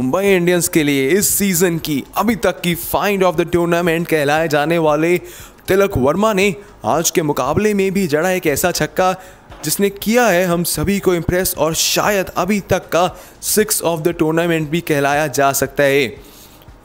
Mumbai Indians के लिए इस सीजन की अभी तक की फाइंड ऑफ द टूर्नामेंट कहलाए जाने वाले तिलक वर्मा ने आज के मुकाबले में भी जड़ा एक ऐसा छक्का जिसने किया है हम सभी को इम्प्रेस और शायद अभी तक का सिक्स ऑफ द टूर्नामेंट भी कहलाया जा सकता है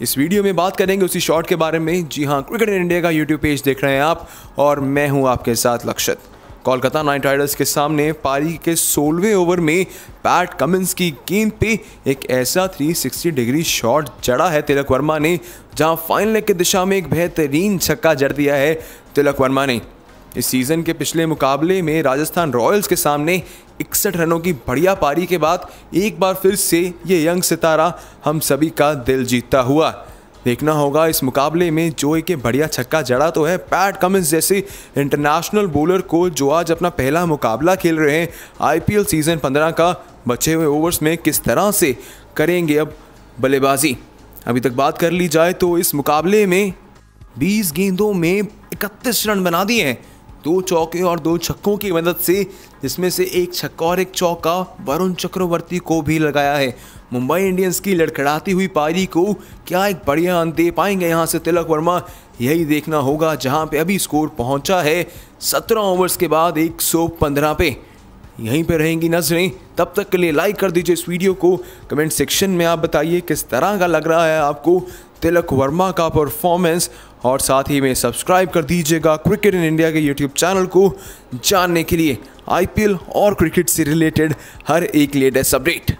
इस वीडियो में बात करेंगे उसी शॉट के बारे में जी हाँ क्रिकेट इंडिया का यूट्यूब पेज देख रहे हैं आप और मैं हूँ आपके साथ लक्षित कोलकाता नाइट राइडर्स के सामने पारी के सोलहवें ओवर में पैट कमिंस की गेंद पे एक ऐसा 360 डिग्री शॉट जड़ा है तिलक वर्मा ने जहां फाइनल की दिशा में एक बेहतरीन छक्का जड़ दिया है तिलक वर्मा ने इस सीज़न के पिछले मुकाबले में राजस्थान रॉयल्स के सामने इकसठ रनों की बढ़िया पारी के बाद एक बार फिर से ये यंग सितारा हम सभी का दिल जीतता हुआ देखना होगा इस मुकाबले में जोए के बढ़िया छक्का जड़ा तो है पैट कमिंस जैसे इंटरनेशनल बॉलर को जो आज अपना पहला मुकाबला खेल रहे हैं आईपीएल सीज़न 15 का बचे हुए ओवर्स में किस तरह से करेंगे अब बल्लेबाजी अभी तक बात कर ली जाए तो इस मुकाबले में 20 गेंदों में 31 रन बना दिए हैं दो चौके और दो छक्कों की मदद से जिसमें से एक छक्का और एक चौका वरुण चक्रवर्ती को भी लगाया है मुंबई इंडियंस की लड़खड़ाती हुई पारी को क्या एक बढ़िया अंत दे पाएंगे यहाँ से तिलक वर्मा यही देखना होगा जहाँ पे अभी स्कोर पहुँचा है सत्रह ओवर्स के बाद एक सौ पंद्रह पे यहीं पर रहेंगी नजरें तब तक के लिए लाइक कर दीजिए इस वीडियो को कमेंट सेक्शन में आप बताइए किस तरह का लग रहा है आपको तिलक वर्मा का परफॉर्मेंस और साथ ही में सब्सक्राइब कर दीजिएगा क्रिकेट इन इंडिया के यूट्यूब चैनल को जानने के लिए आईपीएल और क्रिकेट से रिलेटेड हर एक लेटेस्ट अपडेट